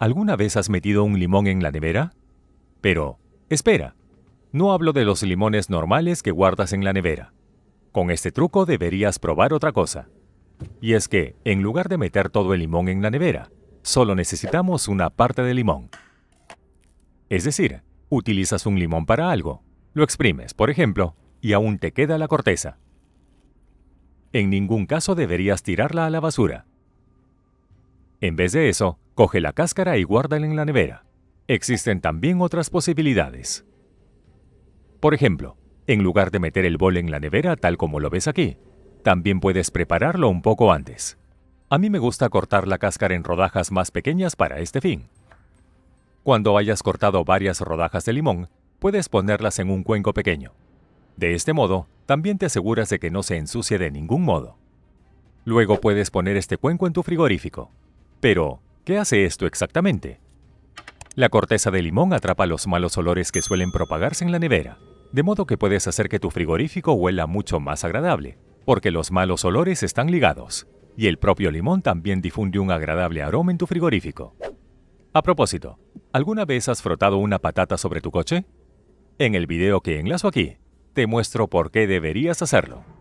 ¿Alguna vez has metido un limón en la nevera? Pero, espera, no hablo de los limones normales que guardas en la nevera. Con este truco deberías probar otra cosa. Y es que, en lugar de meter todo el limón en la nevera, solo necesitamos una parte de limón. Es decir, utilizas un limón para algo, lo exprimes, por ejemplo, y aún te queda la corteza. En ningún caso deberías tirarla a la basura. En vez de eso, Coge la cáscara y guárdala en la nevera. Existen también otras posibilidades. Por ejemplo, en lugar de meter el bol en la nevera tal como lo ves aquí, también puedes prepararlo un poco antes. A mí me gusta cortar la cáscara en rodajas más pequeñas para este fin. Cuando hayas cortado varias rodajas de limón, puedes ponerlas en un cuenco pequeño. De este modo, también te aseguras de que no se ensucie de ningún modo. Luego puedes poner este cuenco en tu frigorífico. Pero, ¿Qué hace esto exactamente? La corteza de limón atrapa los malos olores que suelen propagarse en la nevera, de modo que puedes hacer que tu frigorífico huela mucho más agradable, porque los malos olores están ligados, y el propio limón también difunde un agradable aroma en tu frigorífico. A propósito, ¿alguna vez has frotado una patata sobre tu coche? En el video que enlazo aquí, te muestro por qué deberías hacerlo.